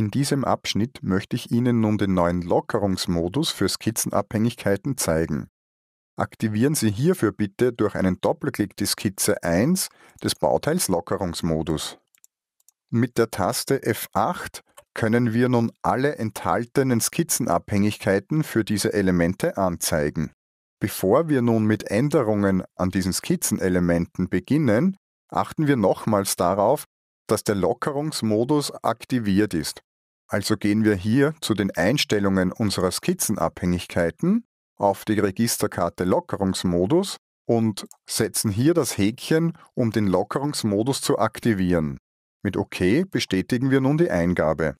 In diesem Abschnitt möchte ich Ihnen nun den neuen Lockerungsmodus für Skizzenabhängigkeiten zeigen. Aktivieren Sie hierfür bitte durch einen Doppelklick die Skizze 1 des Bauteils Lockerungsmodus. Mit der Taste F8 können wir nun alle enthaltenen Skizzenabhängigkeiten für diese Elemente anzeigen. Bevor wir nun mit Änderungen an diesen Skizzenelementen beginnen, achten wir nochmals darauf, dass der Lockerungsmodus aktiviert ist. Also gehen wir hier zu den Einstellungen unserer Skizzenabhängigkeiten auf die Registerkarte Lockerungsmodus und setzen hier das Häkchen, um den Lockerungsmodus zu aktivieren. Mit OK bestätigen wir nun die Eingabe.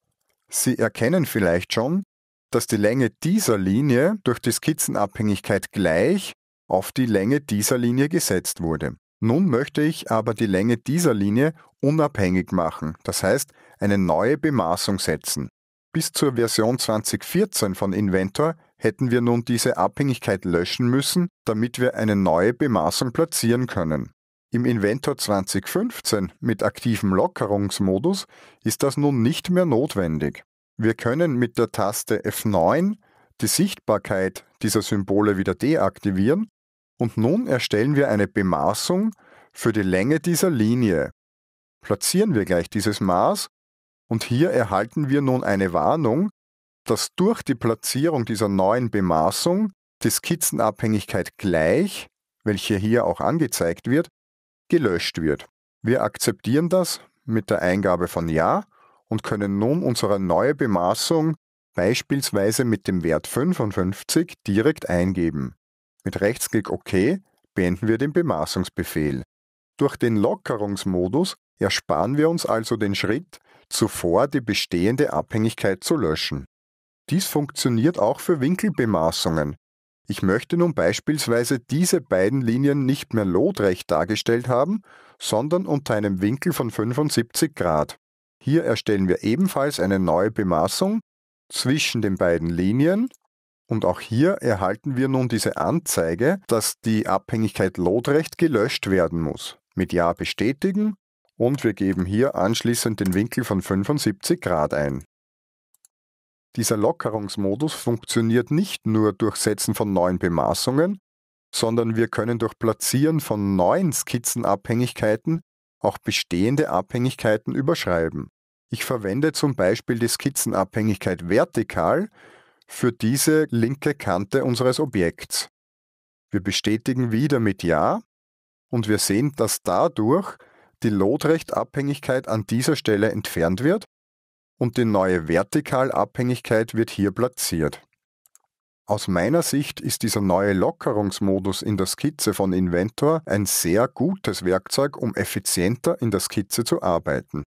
Sie erkennen vielleicht schon, dass die Länge dieser Linie durch die Skizzenabhängigkeit gleich auf die Länge dieser Linie gesetzt wurde. Nun möchte ich aber die Länge dieser Linie unabhängig machen, das heißt eine neue Bemaßung setzen. Bis zur Version 2014 von Inventor hätten wir nun diese Abhängigkeit löschen müssen, damit wir eine neue Bemaßung platzieren können. Im Inventor 2015 mit aktivem Lockerungsmodus ist das nun nicht mehr notwendig. Wir können mit der Taste F9 die Sichtbarkeit dieser Symbole wieder deaktivieren und nun erstellen wir eine Bemaßung für die Länge dieser Linie. Platzieren wir gleich dieses Maß und hier erhalten wir nun eine Warnung, dass durch die Platzierung dieser neuen Bemaßung die Skizzenabhängigkeit gleich, welche hier auch angezeigt wird, gelöscht wird. Wir akzeptieren das mit der Eingabe von Ja und können nun unsere neue Bemaßung beispielsweise mit dem Wert 55 direkt eingeben. Mit Rechtsklick OK beenden wir den Bemaßungsbefehl. Durch den Lockerungsmodus ersparen wir uns also den Schritt, zuvor die bestehende Abhängigkeit zu löschen. Dies funktioniert auch für Winkelbemaßungen. Ich möchte nun beispielsweise diese beiden Linien nicht mehr lotrecht dargestellt haben, sondern unter einem Winkel von 75 Grad. Hier erstellen wir ebenfalls eine neue Bemaßung zwischen den beiden Linien und auch hier erhalten wir nun diese Anzeige, dass die Abhängigkeit Lotrecht gelöscht werden muss. Mit Ja bestätigen und wir geben hier anschließend den Winkel von 75 Grad ein. Dieser Lockerungsmodus funktioniert nicht nur durch Setzen von neuen Bemaßungen, sondern wir können durch Platzieren von neuen Skizzenabhängigkeiten auch bestehende Abhängigkeiten überschreiben. Ich verwende zum Beispiel die Skizzenabhängigkeit vertikal, für diese linke Kante unseres Objekts. Wir bestätigen wieder mit Ja und wir sehen, dass dadurch die Lotrechtabhängigkeit an dieser Stelle entfernt wird und die neue Vertikalabhängigkeit wird hier platziert. Aus meiner Sicht ist dieser neue Lockerungsmodus in der Skizze von Inventor ein sehr gutes Werkzeug, um effizienter in der Skizze zu arbeiten.